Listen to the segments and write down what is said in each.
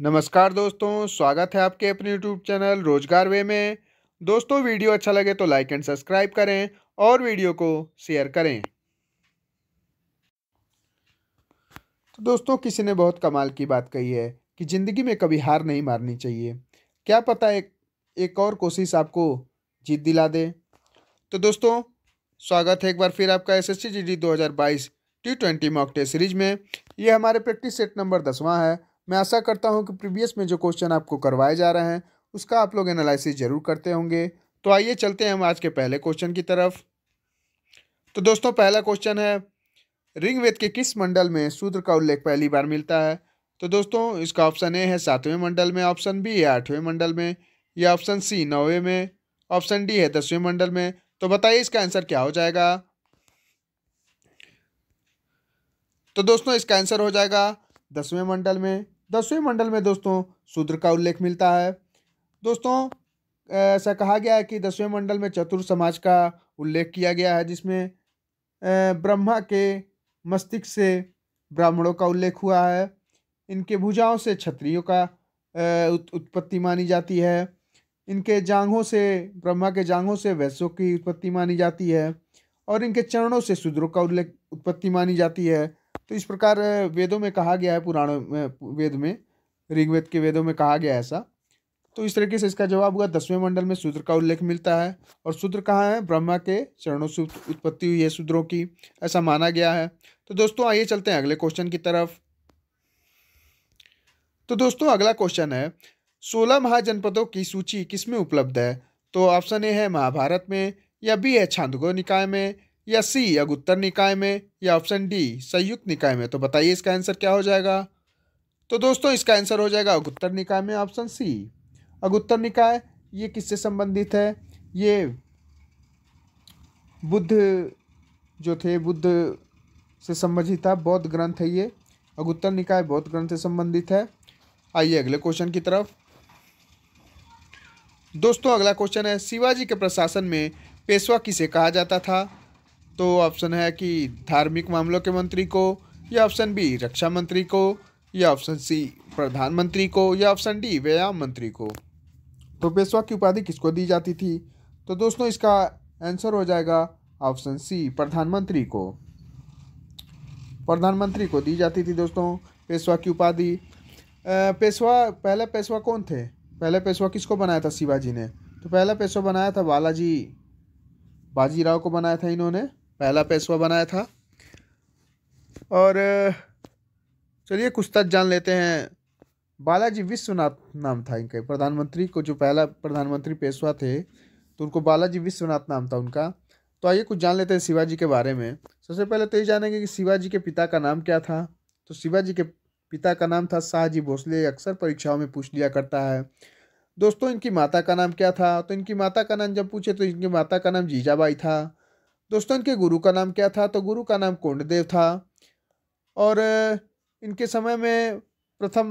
नमस्कार दोस्तों स्वागत है आपके अपने यूट्यूब चैनल रोजगार वे में दोस्तों वीडियो अच्छा लगे तो लाइक एंड सब्सक्राइब करें और वीडियो को शेयर करें तो दोस्तों किसी ने बहुत कमाल की बात कही है कि ज़िंदगी में कभी हार नहीं मारनी चाहिए क्या पता एक एक और कोशिश आपको जीत दिला दे तो दोस्तों स्वागत है एक बार फिर आपका S S C G D दो हज़ार बाईस T twenty mock test series में ये हमारे प्रैक्टिस सेट नंबर दसवां है मैं आशा करता हूँ कि प्रीवियस में जो क्वेश्चन आपको करवाए जा रहे हैं उसका आप लोग एनालिसिस जरूर करते होंगे तो आइए चलते हैं हम आज के पहले क्वेश्चन की तरफ तो दोस्तों पहला क्वेश्चन है ऋग्वेद के किस मंडल में सूत्र का उल्लेख पहली बार मिलता है तो दोस्तों इसका ऑप्शन ए है सातवें मंडल में ऑप्शन बी है आठवें मंडल में या ऑप्शन सी नौवें में ऑप्शन डी है दसवें मंडल में तो बताइए इसका आंसर क्या हो जाएगा तो दोस्तों इसका आंसर हो जाएगा दसवें मंडल में दसवें मंडल में दोस्तों शूद्र का उल्लेख मिलता है दोस्तों ऐसा कहा गया है कि दसवें मंडल में चतुर समाज का उल्लेख किया गया है जिसमें ब्रह्मा के मस्तिष्क से ब्राह्मणों का उल्लेख हुआ है इनके भुजाओं से क्षत्रियों का उत्पत्ति मानी जाती है इनके जांघों से ब्रह्मा के जांघों से वैश्यों की उत्पत्ति मानी जाती है और इनके चरणों से शूद्रों का उल्लेख उत्पत्ति मानी जाती है तो इस प्रकार वेदों में कहा गया है पुराणों में वेद में ऋग्वेद के वेदों में कहा गया है ऐसा तो इस तरीके से इसका जवाब हुआ दसवें मंडल में शूद्र का उल्लेख मिलता है और शूद्र कहाँ है ब्रह्मा के चरणों से उत्पत्ति हुई है शूद्रों की ऐसा माना गया है तो दोस्तों आइए चलते हैं अगले क्वेश्चन की तरफ तो दोस्तों अगला क्वेश्चन है सोलह महाजनपदों की सूची किसमें उपलब्ध है तो ऑप्शन ए है महाभारत में या बी है छांदगो निकाय में या सी अगुत्तर निकाय में या ऑप्शन डी संयुक्त निकाय में तो बताइए इसका आंसर क्या हो जाएगा तो दोस्तों इसका आंसर हो जाएगा अगुत्तर निकाय में ऑप्शन सी अगुत्तर निकाय ये किससे संबंधित है ये बुद्ध जो थे बुद्ध से संबंधित था बौद्ध ग्रंथ है ये अगुत्तर निकाय बौद्ध ग्रंथ से संबंधित है आइए अगले क्वेश्चन की तरफ दोस्तों अगला क्वेश्चन है शिवाजी के प्रशासन में पेशवा किसे कहा जाता था तो ऑप्शन है कि धार्मिक मामलों के मंत्री को या ऑप्शन बी रक्षा मंत्री को या ऑप्शन सी प्रधानमंत्री को या ऑप्शन डी व्यायाम मंत्री को तो पेशवा की उपाधि किसको दी जाती थी तो दोस्तों इसका आंसर हो जाएगा ऑप्शन सी प्रधानमंत्री को प्रधानमंत्री को दी जाती थी दोस्तों पेशवा की उपाधि पेशवा पहले पेशवा कौन थे पहले पेशवा किसको बनाया था शिवाजी ने तो पहला पेशवा बनाया था बालाजी बाजीराव को बनाया था इन्होंने पहला पेशवा बनाया था और चलिए कुछ तक जान लेते हैं बालाजी विश्वनाथ नाम था इनके प्रधानमंत्री को जो पहला प्रधानमंत्री पेशवा थे तो उनको बालाजी विश्वनाथ नाम था उनका तो आइए कुछ जान लेते हैं शिवाजी के बारे में सबसे पहले तो ये जानेंगे कि शिवाजी के पिता का नाम क्या था तो शिवाजी के पिता का नाम था शाहजी भोसले अक्सर परीक्षाओं में पूछ लिया करता है दोस्तों इनकी माता का नाम क्या था तो इनकी माता का नाम जब पूछे तो इनकी माता का नाम जीजाबाई था दोस्तों इनके गुरु का नाम क्या था तो गुरु का नाम कुंडदेव था और इनके समय में प्रथम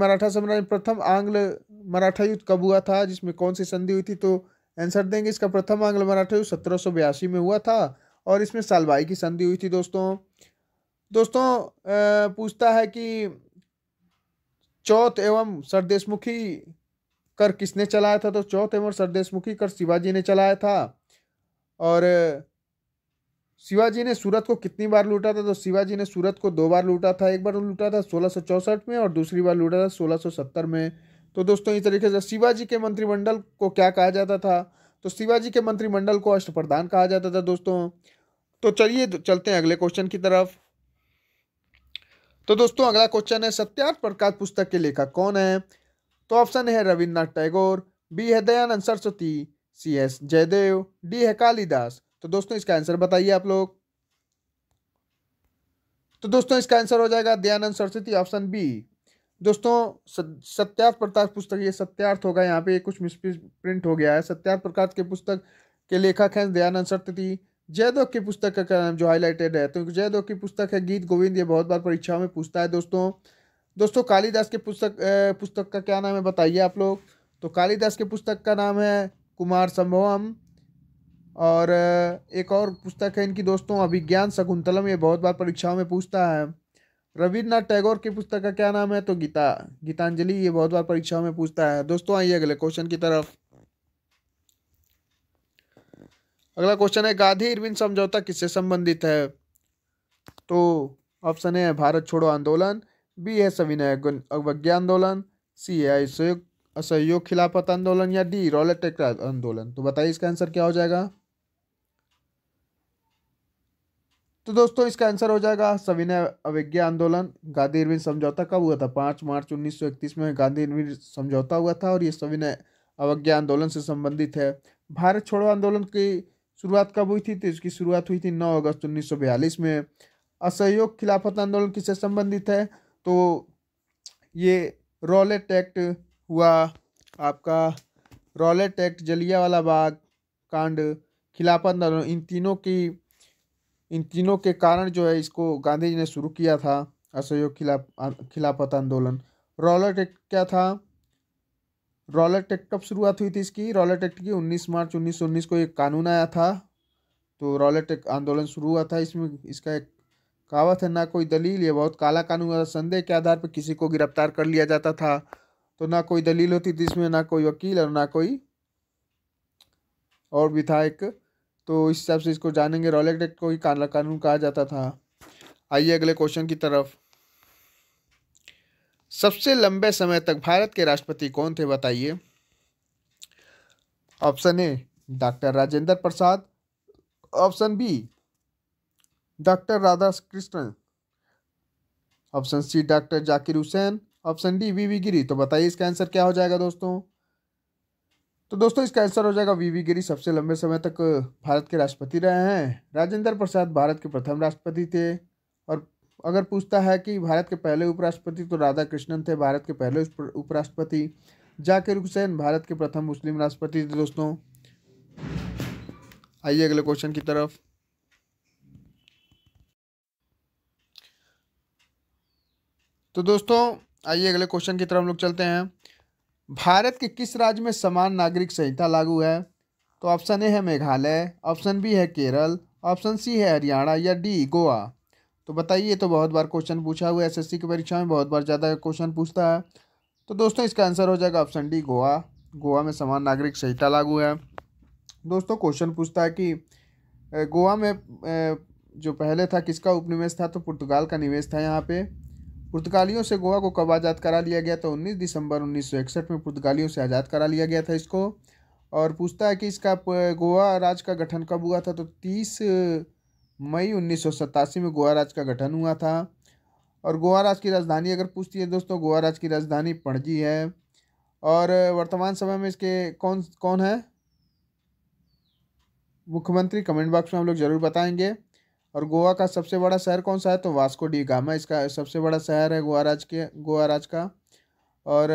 मराठा साम्राज्य प्रथम आंग्ल मराठा युद्ध कब हुआ था जिसमें कौन सी संधि हुई थी तो आंसर देंगे इसका प्रथम आंग्ल मराठा युद्ध सत्रह में हुआ था और इसमें सालवाई की संधि हुई थी दोस्तों दोस्तों पूछता है कि चौथ एवं सरदेशमुखी कर किसने चलाया था तो चौथ एवं सरदेशमुखी कर शिवाजी ने चलाया था और शिवाजी ने सूरत को कितनी बार लूटा था तो शिवाजी ने सूरत को दो बार लूटा था एक बार लूटा था सोलह में और दूसरी बार लूटा था सोलह में तो दोस्तों इस तरीके से शिवाजी के मंत्रिमंडल को क्या कहा जाता था तो शिवाजी के मंत्रिमंडल को अष्टप्रधान कहा जाता था दोस्तों तो चलिए चलते हैं अगले क्वेश्चन की तरफ तो दोस्तों अगला क्वेश्चन है सत्यार्थ प्रकाश पुस्तक के लेखक कौन है तो ऑप्शन है रविन्द्रनाथ टैगोर बी है दयानंद सरस्वती सी एस जयदेव डी है कालिदास तो दोस्तों इसका आंसर बताइए आप लोग तो दोस्तों इसका आंसर हो जाएगा दयानंद सरस्वती ऑप्शन बी दोस्तों सत्यार्थ प्रकाश पुस्तक ये सत्यार्थ होगा यहाँ पे कुछ मिस प्रिंट हो गया है सत्यार्थ प्रकाश के पुस्तक के लेखक हैं दयानंद सरस्वती जयदेव की पुस्तक का नाम जो हाईलाइटेड है तो जयदेव की पुस्तक है गीत गोविंद ये बहुत बार परीक्षाओं में पूछता है दोस्तों दोस्तों कालिदास के पुस्तक पुस्तक का क्या नाम है बताइए आप लोग तो कालिदास के पुस्तक का नाम है कुमार संभवम और एक और पुस्तक है इनकी दोस्तों अभिज्ञान शकुंतलम ये बहुत बार परीक्षाओं में पूछता है रविन्द्रनाथ टैगोर की पुस्तक का क्या नाम है तो गीता गीतांजलि ये बहुत बार परीक्षाओं में पूछता है दोस्तों आइए अगले क्वेश्चन की तरफ अगला क्वेश्चन है गांधी इरविन समझौता किससे संबंधित है तो ऑप्शन ए है भारत छोड़ो आंदोलन बी है सविनय अवज्ञा आंदोलन सी है असहयोग असहयोग अच्छा, खिलाफत आंदोलन या डी रॉलेट एक्ट आंदोलन तो बताइए इसका आंसर क्या हो जाएगा तो दोस्तों इसका आंसर हो जाएगा सविनय अवज्ञा आंदोलन गांधी इरविन समझौता कब हुआ था पाँच मार्च 1931 में गांधी इरविन समझौता हुआ था और ये सविनय अवज्ञा आंदोलन से संबंधित है भारत छोड़ो आंदोलन की शुरुआत कब हुई थी तो इसकी शुरुआत हुई थी नौ अगस्त 1942 में असहयोग खिलाफत आंदोलन किससे संबंधित है तो ये रॉलेट एक्ट हुआ आपका रॉलेट एक्ट जलियावाला बाग कांड खिलाफत आंदोलन इन तीनों की इन तीनों के कारण जो है इसको गांधी जी ने शुरू किया था असहयोग खिलाफ खिलाफत आंदोलन रॉलेट एक्ट क्या था रॉलेट एक्ट कब शुरुआत हुई थी इसकी रॉलेट एक्ट की 19 मार्च 1919 को एक कानून आया था तो रॉलेट एक्ट आंदोलन शुरू हुआ था इसमें इसका एक कहावत है ना कोई दलील ये बहुत काला कानून संदेह के आधार पर किसी को गिरफ्तार कर लिया जाता था तो ना कोई दलील होती थी इसमें ना कोई वकील और ना कोई और विधायक तो इस हिसाब से इसको जानेंगे रॉलेक्ट एक्ट को ही कानून कहा जाता था आइए अगले क्वेश्चन की तरफ सबसे लंबे समय तक भारत के राष्ट्रपति कौन थे बताइए option A doctor Rajendra Prasad option B doctor Radha Krishnan option C doctor Zakir Hussain option D V V Giri तो बताइए इसका आंसर क्या हो जाएगा दोस्तों तो दोस्तों इसका आंसर हो जाएगा वी गिरी सबसे लंबे समय तक भारत के राष्ट्रपति रहे हैं राजेंद्र प्रसाद भारत के प्रथम राष्ट्रपति थे और अगर पूछता है कि भारत के पहले उपराष्ट्रपति तो राधा कृष्णन थे भारत के पहले उपराष्ट्रपति जाकिर हुसैन भारत के प्रथम मुस्लिम राष्ट्रपति थे दोस्तों आइए अगले क्वेश्चन की तरफ तो दोस्तों आइए अगले क्वेश्चन की तरफ हम लोग चलते हैं भारत के किस राज्य में समान नागरिक संहिता लागू है तो ऑप्शन ए है मेघालय ऑप्शन बी है केरल ऑप्शन सी है हरियाणा या डी गोवा तो बताइए तो बहुत बार क्वेश्चन पूछा हुआ है एसएससी की परीक्षा में बहुत बार ज़्यादा क्वेश्चन पूछता है तो दोस्तों इसका आंसर हो जाएगा ऑप्शन डी गोवा गोवा में समान नागरिक संहिता लागू है दोस्तों क्वेश्चन पूछता है कि गोवा में जो पहले था किसका उपनिवेश था तो पुर्तगाल का निवेश था यहाँ पे पुर्तगालियों से गोवा को कब आज़ाद करा लिया गया तो 19 दिसंबर 1961 में पुर्तगालियों से आज़ाद करा लिया गया था इसको और पूछता है कि इसका गोवा राज्य का गठन कब हुआ था तो 30 मई उन्नीस में गोवा राज्य का गठन हुआ था और गोवा राज्य की राजधानी अगर पूछती है दोस्तों गोवा राज्य की राजधानी पणजी है और वर्तमान समय में इसके कौन कौन है मुख्यमंत्री कमेंट बॉक्स में हम लोग ज़रूर बताएंगे और गोवा का सबसे बड़ा शहर कौन सा है तो वास्को डी गामा इसका सबसे बड़ा शहर है गोवा राज्य के गोवा राज्य का और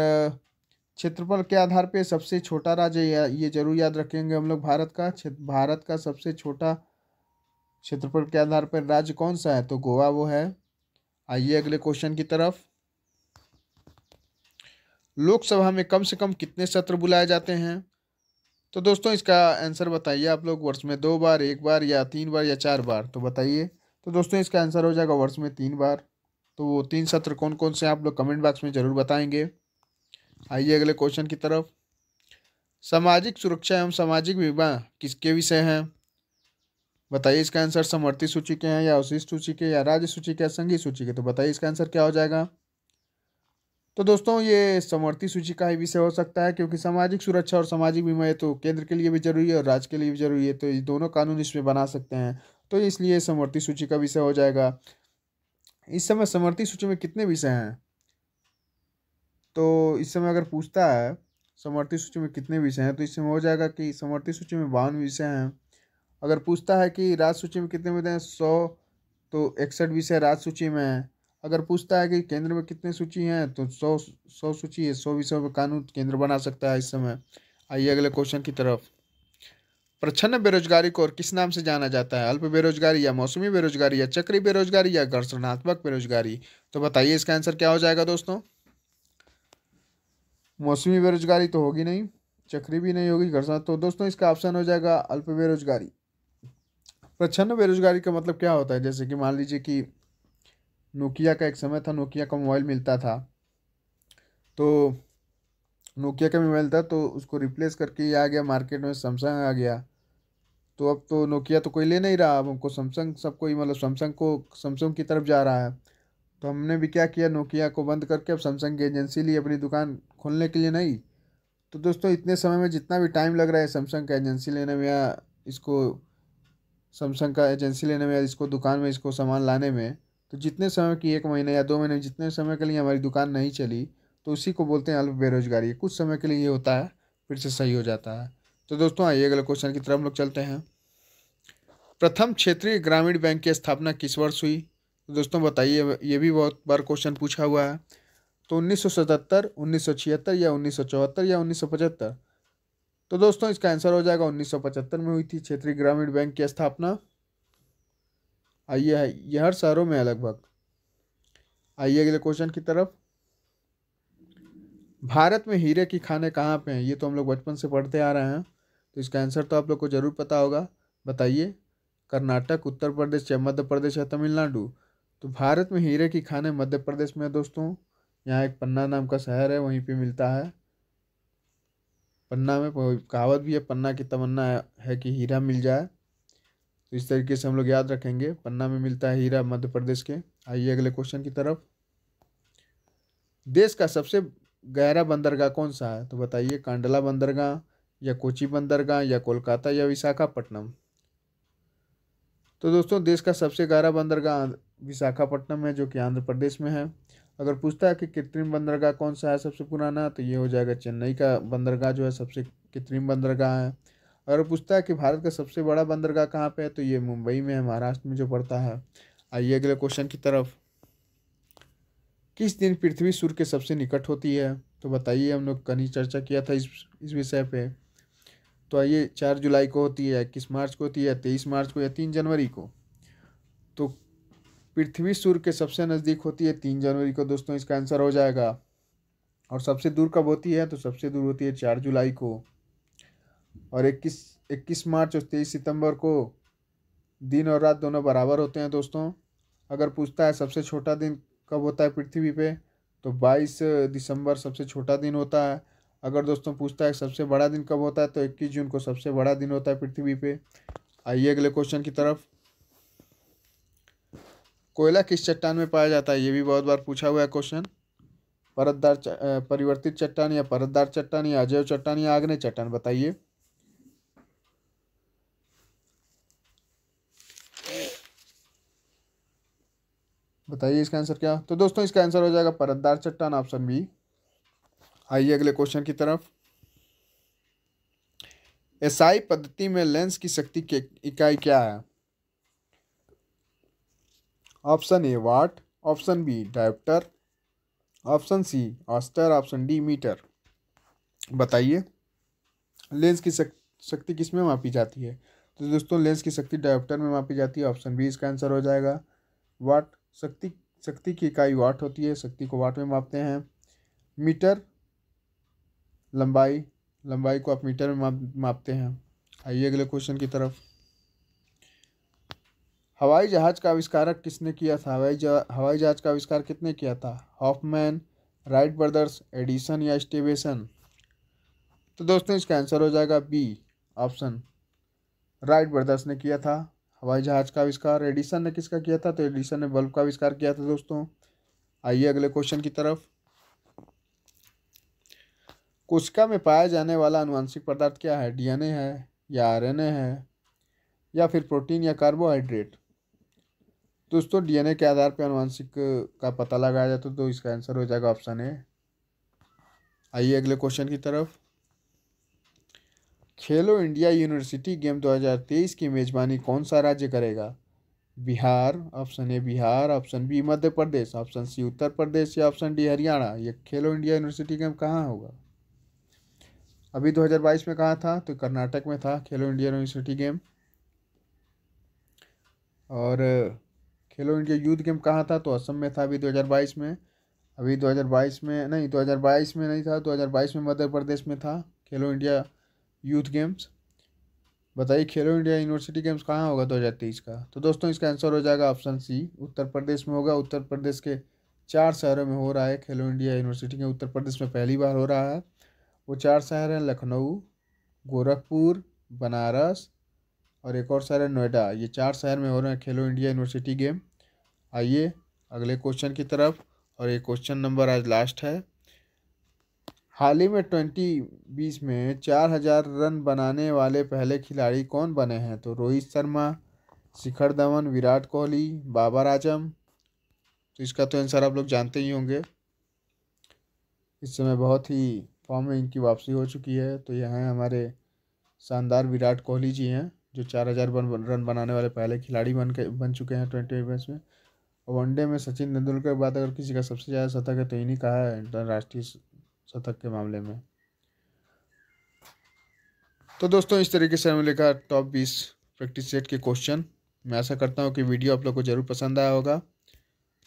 क्षेत्रफल के आधार पे सबसे छोटा राज्य ये जरूर याद रखेंगे हम लोग भारत का भारत का सबसे छोटा क्षेत्रफल के आधार पर राज्य कौन सा है तो गोवा वो है आइए अगले क्वेश्चन की तरफ लोकसभा में कम से कम कितने सत्र बुलाए जाते हैं तो दोस्तों इसका आंसर बताइए आप लोग वर्ष में दो बार एक बार या तीन बार या चार बार तो बताइए तो दोस्तों इसका आंसर हो जाएगा वर्ष में तीन बार तो वो तीन सत्र कौन कौन से आप लोग कमेंट बॉक्स में ज़रूर बताएंगे आइए अगले क्वेश्चन की तरफ सामाजिक सुरक्षा एवं सामाजिक विवाह किसके विषय हैं बताइए इसका आंसर समर्थी सूची के हैं या अवशिष्ट सूची के या राज्य सूची के या संघीय सूची के तो बताइए इसका आंसर क्या हो जाएगा तो दोस्तों ये समर्थी सूची का ही विषय हो सकता है क्योंकि सामाजिक सुरक्षा और सामाजिक बीमा ये तो केंद्र के लिए भी जरूरी है और राज्य के लिए भी जरूरी है तो ये दोनों कानून इसमें बना सकते हैं तो इसलिए समर्थी सूची का विषय हो जाएगा इस समय समर्थी सूची में कितने विषय हैं तो इस समय अगर पूछता है समर्थी सूची में कितने विषय हैं तो इस समय हो जाएगा कि समर्थी सूची में बावन विषय हैं अगर पूछता है कि राज सूची में कितने विषय हैं सौ तो इकसठ विषय राज सूची में हैं अगर पूछता है कि केंद्र में कितने सूची हैं तो सौ सौ सूची है सौ विषयों में कानून केंद्र बना सकता है इस समय आइए अगले क्वेश्चन की तरफ प्रछन्न बेरोजगारी को और किस नाम से जाना जाता है अल्प बेरोजगारी या मौसमी बेरोजगारी या चक्री बेरोजगारी या घर्षणात्मक बेरोजगारी तो बताइए इसका आंसर क्या हो जाएगा दोस्तों मौसमी बेरोजगारी तो होगी नहीं चक्री भी नहीं होगी घर्षण तो दोस्तों इसका ऑप्शन हो जाएगा अल्प बेरोजगारी प्रछन्न बेरोजगारी का मतलब क्या होता है जैसे कि मान लीजिए कि नोकिया का एक समय था नोकिया का मोबाइल मिलता था तो नोकिया का मोबाइल था तो उसको रिप्लेस करके ये आ गया मार्केट में सैमसंग आ गया तो अब तो नोकिया तो कोई ले नहीं रहा अब हमको सैमसंग सबको मतलब सैमसंग को सैमसंग की तरफ जा रहा है तो हमने भी क्या किया नोकिया को बंद करके अब सैमसंग की एजेंसी ली अपनी दुकान खोलने के लिए नहीं तो दोस्तों इतने समय में जितना भी टाइम लग रहा है सैमसंग का एजेंसी लेने में या इसको सैमसंग का एजेंसी लेने में या इसको दुकान में इसको सामान लाने में तो जितने समय की एक महीने या दो महीने जितने समय के लिए हमारी दुकान नहीं चली तो उसी को बोलते हैं अल्प बेरोजगारी कुछ समय के लिए ये होता है फिर से सही हो जाता है तो दोस्तों आइए अगले क्वेश्चन की तरफ हम लोग चलते हैं प्रथम क्षेत्रीय ग्रामीण बैंक की स्थापना किस वर्ष हुई तो दोस्तों बताइए ये भी बहुत बार क्वेश्चन पूछा हुआ है तो उन्नीस उन्नीस सौ सतहत्तर सौ छिहत्तर या उन्नीस सौ चौहत्तर या उन्नीस सौ पचहत्तर तो दोस्तों इसका आंसर हो जाएगा उन्नीस सौ पचहत्तर में हुई थी क्षेत्रीय ग्रामीण बैंक की स्थापना आइए ये यह हर शहरों में है लगभग आइए अगले क्वेश्चन की तरफ भारत में हीरे की खाने कहाँ पे हैं ये तो हम लोग बचपन से पढ़ते आ रहे हैं तो इसका आंसर तो आप लोग को ज़रूर पता होगा बताइए कर्नाटक उत्तर प्रदेश या मध्य प्रदेश या तमिलनाडु तो भारत में हीरे की खाने मध्य प्रदेश में है दोस्तों यहाँ एक पन्ना नाम का शहर है वहीं पे मिलता है पन्ना में कहावत भी है पन्ना की तमन्ना है कि हीरा मिल जाए तो इस तरीके से हम लोग याद रखेंगे पन्ना में मिलता है हीरा मध्य प्रदेश के आइए अगले क्वेश्चन की तरफ देश का सबसे गहरा बंदरगाह कौन सा है तो बताइए कांडला बंदरगाह या कोची बंदरगाह या कोलकाता या विशाखापट्टनम तो दोस्तों देश का सबसे गहरा बंदरगाह विशाखापट्टनम है जो कि आंध्र प्रदेश में है अगर पूछता है कि कृत्रिम बंदरगाह कौन सा है सबसे पुराना तो ये हो जाएगा चेन्नई का बंदरगाह जो है सबसे कृत्रिम बंदरगाह है अगर पूछता है कि भारत का सबसे बड़ा बंदरगाह कहाँ पे है तो ये मुंबई में है महाराष्ट्र में जो पड़ता है आइए अगले क्वेश्चन की तरफ किस दिन पृथ्वी सूर्य के सबसे निकट होती है तो बताइए हम लोग कहीं चर्चा किया था इस इस विषय पे तो आइए चार जुलाई को होती है इक्कीस मार्च को होती है तेईस मार्च को या तीन जनवरी को तो पृथ्वी सूर्य के सबसे नज़दीक होती है तीन जनवरी को दोस्तों इसका आंसर हो जाएगा और सबसे दूर कब होती है तो सबसे दूर होती है चार जुलाई को और इक्कीस इक्कीस मार्च और तेईस सितंबर को दिन और रात दोनों बराबर होते हैं दोस्तों अगर पूछता है सबसे छोटा दिन कब होता है पृथ्वी पे तो 22 दिसंबर सबसे छोटा दिन होता है अगर दोस्तों पूछता है सबसे बड़ा दिन कब होता है तो 21 जून को सबसे बड़ा दिन होता है पृथ्वी पे आइए अगले क्वेश्चन की तरफ कोयला किस चट्टान में पाया जाता है ये भी बहुत बार पूछा हुआ है क्वेश्चन परतदार परिवर्तित चट्टान या परतदार चट्टान या अजैव चट्टान या आग्नेय चट्टान बताइए बताइए इसका आंसर क्या तो दोस्तों इसका आंसर हो जाएगा परतदार चट्टान ऑप्शन बी आइए अगले क्वेश्चन की तरफ एसआई पद्धति में लेंस की शक्ति के इकाई क्या है option A watt option B dioptre option C ऑस्टर ऑप्शन डी मीटर बताइए लेंस की शक्ति किसमें मापी जाती है तो दोस्तों लेंस की शक्ति डायप्टर में मापी जाती है ऑप्शन बी इसका आंसर हो जाएगा वाट शक्ति शक्ति की इकाई वाट होती है शक्ति को वाट में मापते हैं मीटर लंबाई लंबाई को आप मीटर में मापते हैं आइए अगले क्वेश्चन की तरफ हवाई जहाज़ का आविष्कारक किसने किया था हवाई जहा हवाई जहाज़ का आविष्कार कितने किया था हॉफमैन राइट ब्रदर्स एडिसन या स्टेवेसन तो दोस्तों इसका आंसर हो जाएगा बी ऑप्शन राइट ब्रदर्स ने किया था हवाई जहाज़ का आविष्कार एडिसन ने किसका किया था तो एडिसन ने बल्ब का आविष्कार किया था दोस्तों आइए अगले क्वेश्चन की तरफ कोशिका में पाया जाने वाला अनुवांशिक पदार्थ क्या है डीएनए है या आरएनए है या फिर प्रोटीन या कार्बोहाइड्रेट दोस्तों डीएनए के आधार पर अनुवांशिक का पता लगाया जाता तो इसका आंसर हो जाएगा ऑप्शन ए आइए अगले क्वेश्चन की तरफ खेलो इंडिया यूनिवर्सिटी गेम 2023 की मेज़बानी कौन सा राज्य करेगा Bihar option A Bihar option B Madhya Pradesh option C Uttar Pradesh या ऑप्शन डी हरियाणा ये खेलो इंडिया यूनिवर्सिटी गेम कहाँ होगा अभी 2022 में कहाँ था तो कर्नाटक में था खेलो इंडिया यूनिवर्सिटी गेम और खेलो इंडिया यूथ गेम कहाँ था तो असम में था अभी 2022 में अभी 2022 में नहीं 2022 में नहीं था 2022 में मध्य प्रदेश में था खेलो इंडिया यूथ गेम्स बताइए खेलो इंडिया यूनिवर्सिटी गेम्स कहाँ होगा तेईस का तो दोस्तों इसका आंसर हो जाएगा ऑप्शन सी उत्तर प्रदेश में होगा उत्तर प्रदेश के चार शहरों में हो रहा है खेलो इंडिया यूनिवर्सिटी के उत्तर प्रदेश में पहली बार हो रहा है वो चार शहर हैं लखनऊ गोरखपुर बनारस और एक और शहर है नोएडा ये चार शहर में हो रहे हैं खेलो इंडिया यूनिवर्सिटी गेम आइए अगले क्वेश्चन की तरफ और ये क्वेश्चन नंबर आज लास्ट है हाल ही में ट्वेंटी बीस में चार हजार रन बनाने वाले पहले खिलाड़ी कौन बने हैं तो रोहित शर्मा शिखर धवन विराट कोहली बाबर आजम तो इसका तो आंसर आप लोग जानते ही होंगे इस समय बहुत ही फॉर्म में इनकी वापसी हो चुकी है तो यहाँ हमारे शानदार विराट कोहली जी हैं जो चार हज़ार बन, रन बनाने वाले पहले खिलाड़ी बन के बन चुके हैं ट्वेंटी इवेंट्स में और वनडे में सचिन तेंदुलकर की बात अगर किसी का सबसे ज़्यादा शतक है तो इन्हीं का है राष्ट्रीय शतक के मामले में तो दोस्तों इस तरीके से हमने लिखा टॉप बीस प्रैक्टिस सेट के क्वेश्चन मैं ऐसा करता हूँ कि वीडियो आप लोग को ज़रूर पसंद आया होगा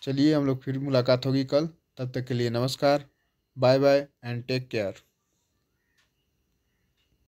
चलिए हम लोग फिर मुलाकात होगी कल तब तक के लिए नमस्कार bye bye and take care